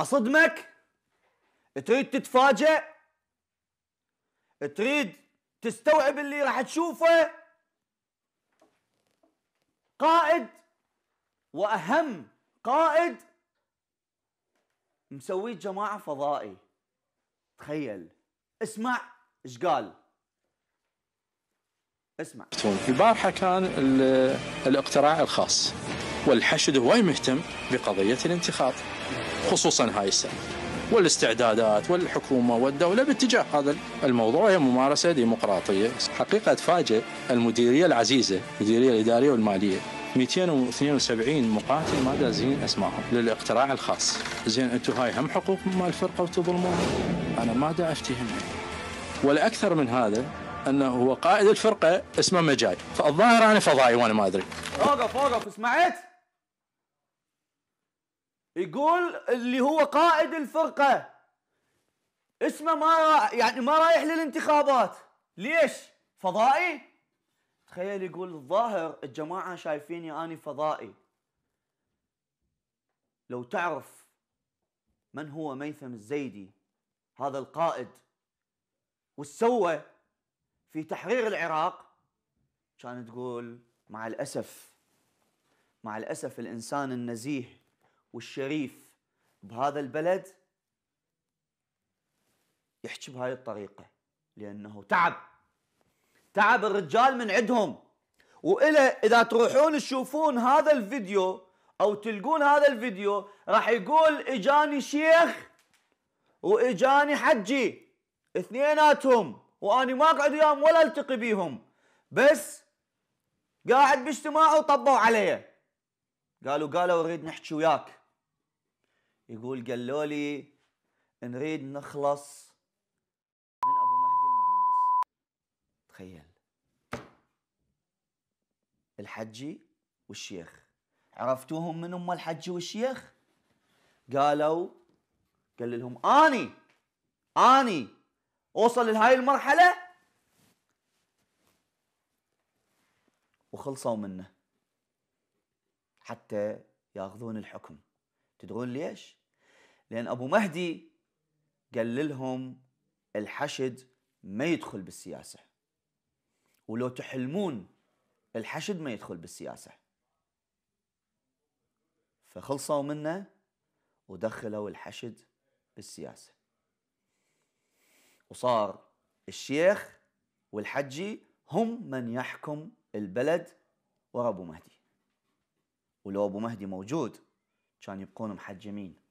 اصدمك تريد تتفاجئ تريد تستوعب اللي راح تشوفه قائد واهم قائد مسوي جماعه فضائي تخيل اسمع ايش قال اسمع البارحه كان الاقتراع الخاص والحشد هواي مهتم بقضية الانتخاب خصوصا هاي السنة والاستعدادات والحكومة والدولة باتجاه هذا الموضوع هي ممارسة ديمقراطية حقيقة تفاجئ المديرية العزيزة المديرية الإدارية والمالية 272 مقاتل ما دازين اسمائهم للاقتراع الخاص زين انتم هاي هم حقوق مال الفرقه وتظلمون انا ما دا افتهم ولا اكثر من هذا انه هو قائد الفرقه اسمه مجاي فالظاهر انا فضائي وانا ما ادري اوقف اوقف سمعت يقول اللي هو قائد الفرقه اسمه ما يعني ما رايح للانتخابات ليش؟ فضائي؟ تخيل يقول الظاهر الجماعه شايفيني اني فضائي لو تعرف من هو ميثم الزيدي هذا القائد وسوى في تحرير العراق كانت تقول مع الاسف مع الاسف الانسان النزيه والشريف بهذا البلد يحكي بهاي الطريقه لانه تعب تعب الرجال من عندهم وإلى اذا تروحون تشوفون هذا الفيديو او تلقون هذا الفيديو راح يقول اجاني شيخ واجاني حجي اثنيناتهم واني ما اقعد وياهم ولا التقي بيهم بس قاعد باجتماع وطبوا علي قالوا قالوا نريد نحكي وياك يقول قالوا لي نريد نخلص من ابو مهدي المهندس تخيل الحجي والشيخ عرفتوهم من هم الحجي والشيخ قالوا قال لهم اني اني اوصل لهاي المرحله وخلصوا منه حتى ياخذون الحكم تدرون ليش لأن أبو مهدي قال لهم الحشد ما يدخل بالسياسة ولو تحلمون الحشد ما يدخل بالسياسة فخلصوا منه ودخلوا الحشد بالسياسة وصار الشيخ والحجي هم من يحكم البلد ورا أبو مهدي ولو أبو مهدي موجود كان يبقون محجمين